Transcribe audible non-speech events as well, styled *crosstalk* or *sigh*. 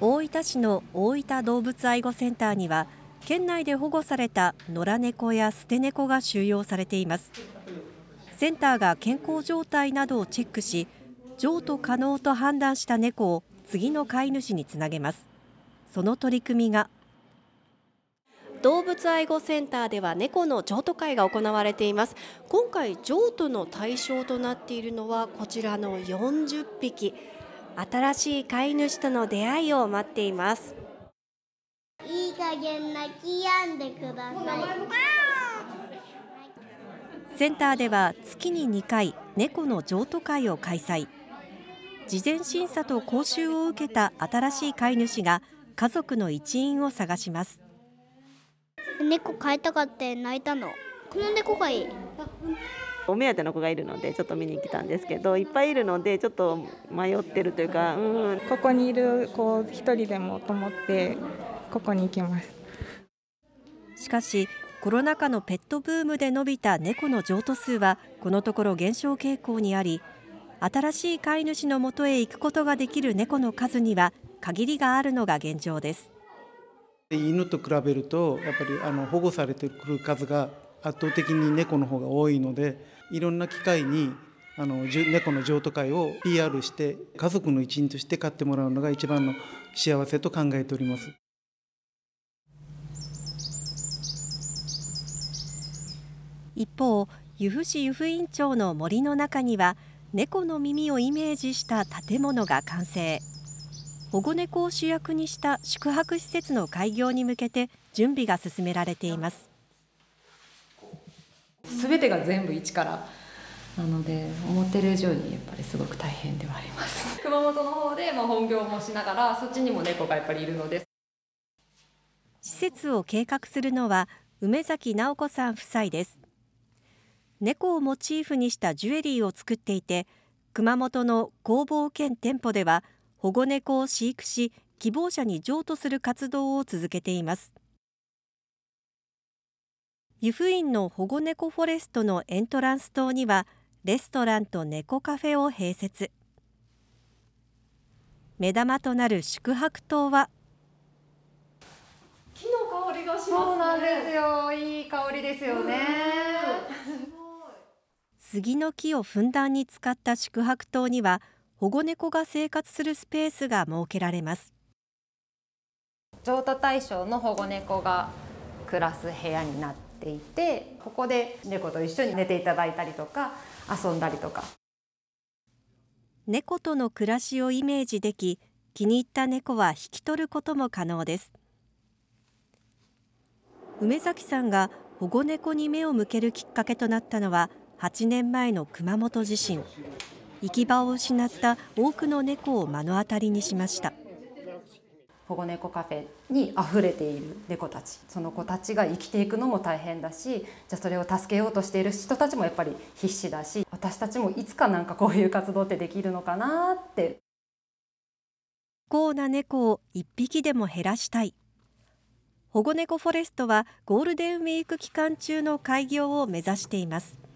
大分市の大分動物愛護センターには県内で保護された野良猫や捨て猫が収容されていますセンターが健康状態などをチェックし譲渡可能と判断した猫を次の飼い主につなげますその取り組みが動物愛護センターでは猫の譲渡会が行われています今回譲渡の対象となっているのはこちらの40匹新しい飼い主との出会いを待っていますいい加減泣き止んでくださいセンターでは月に2回猫の譲渡会を開催事前審査と講習を受けた新しい飼い主が家族の一員を探します猫飼いたかって泣いたのこの猫がいいお目当ての子がいるのでちょっと見に来たんですけどいっぱいいるのでちょっと迷ってるというか、うん、ここにいる子一人でもと思ってここに行きますしかしコロナ禍のペットブームで伸びた猫の譲渡数はこのところ減少傾向にあり新しい飼い主のもとへ行くことができる猫の数には限りがあるのが現状です犬と比べるとやっぱりあの保護されてくる数が圧倒的に猫の方が多いのでいろんな機会にあの猫の譲渡会を PR して家族の一員として飼ってもらうのが一番の幸せと考えております。一方、由布市由布院町の森の中には猫の耳をイメージした建物が完成保護猫を主役にした宿泊施設の開業に向けて準備が進められています全てが全部一からなので思ってる以上にやっぱりすごく大変ではあります *laughs* 熊本の方でまあ本業もしながらそっちにも猫がやっぱりいるので施設を計画するのは梅崎直子さん夫妻です猫をモチーフにしたジュエリーを作っていて熊本の工房兼店舗では保護猫を飼育し希望者に譲渡する活動を続けています湯布院の保護猫フォレストのエントランス棟にはレストランと猫カフェを併設目玉となる宿泊棟は木の香りがします、ね、そうなんですよいい香りですよね *laughs* 杉の木をふんだんに使った宿泊棟には保護猫が生活するスペースが設けられます譲渡対象の保護猫が暮らす部屋になってっていてここで猫と一緒に寝ていただいたりとか遊んだりとか猫との暮らしをイメージでき気に入った猫は引き取ることも可能です梅崎さんが保護猫に目を向けるきっかけとなったのは8年前の熊本地震行き場を失った多くの猫を目の当たりにしました保護猫カフェに溢れている猫たちその子たちが生きていくのも大変だしじゃあそれを助けようとしている人たちもやっぱり必死だし私たちもいつかなんかこういう活動ってできるのかなって不幸な猫を1匹でも減らしたい保護猫フォレストはゴールデンウィーク期間中の開業を目指しています